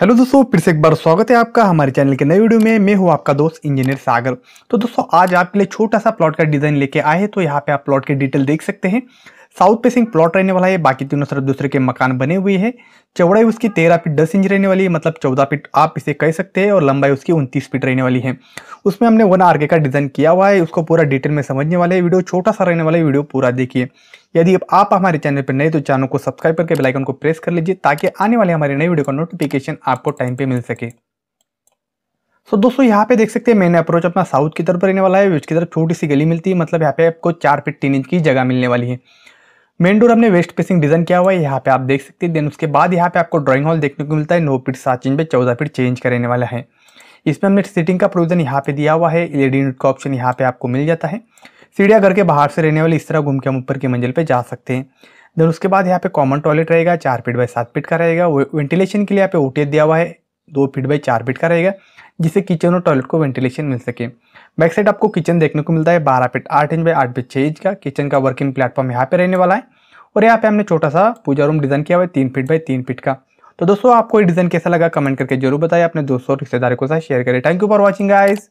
hello दोस्तों फिर से एक बार स्वागत है आपका हमारे चैनल के नए वीडियो में मैं हूं आपका दोस्त इंजीनियर सागर तो दोस्तों आज आपके लिए छोटा सा प्लॉट का डिज़ाइन लेके आए हैं तो यहाँ पे आप प्लॉट के डिटेल देख सकते हैं साउथ फेसिंग प्लॉट रहने वाला है बाकी तीनों तरफ दूसरे के मकान बने हुए हैं चौड़ाई उसकी तेरह फीट दस इंच रहने वाली है मतलब चौदह फीट आप इसे कह सकते हैं और लंबाई उसकी उनतीस फीट रहने वाली है उसमें हमने वन आर्गे का डिज़ाइन किया हुआ है उसको पूरा डिटेल में समझने वाले हैं वीडियो छोटा सा रहने वाला वीडियो पूरा देखिए यदि आप हमारे चैनल पर नए तो चैनल को सब्सक्राइब करके बेलाइकन को प्रेस कर लीजिए ताकि आने वाले हमारे नए वीडियो का नोटिफिकेशन आपको टाइम पर मिल सके सो so, दोस्तों यहाँ पे देख सकते हैं मैंने अप्रोच अपना साउथ की तरफ रहने वाला है उसकी तरफ छोटी सी गली मिलती है मतलब यहाँ पे आपको चार फीट तीन इंच की जगह मिलने वाली है मेन डोर हमने वेस्ट फेसिंग डिजाइन किया हुआ है यहाँ पे आप देख सकते हैं देन उसके बाद यहाँ पे आपको ड्राइंग हॉल देखने को मिलता है नौ फीट सात इंच पे चौदह फीट चेंज करने वाला है इसमें हमने सीटिंग का प्रोविजन यहाँ पे दिया हुआ है एल यूनिट का ऑप्शन यहाँ पे आपको मिल जाता है सीढ़िया घर के बाहर से रहने वाले इस तरह घूम के हम ऊपर की मंजिल पर जा सकते हैं देन उसके बाद यहाँ पे कॉमन टॉयलेट रहेगा चार फीट बाई सात फीट का रहेगा वेंटिलेशन के लिए यहाँ पे ओटीएस दिया हुआ है दो फीट बाई चार फीट का रहेगा जिससे किचन और टॉयलेट को वेंटिलेशन मिल सके बैक साइड आपको किचन देखने को मिलता है बारह फीट आठ इंच बाई आठ फीट छः इंच का किचन का वर्किंग प्लेटफॉर्म यहाँ पे रहने वाला है और यहाँ पे हमने छोटा सा पूजा रूम डिज़ाइन किया हुआ है तीन फीट बाई तीन फीट का तो दोस्तों आपको ये डिज़ाइन कैसा लगा कमेंट करके जरूर बताइए अपने दोस्तों और रिश्तेदारों के साथ शेयर करें thank you for watching eyes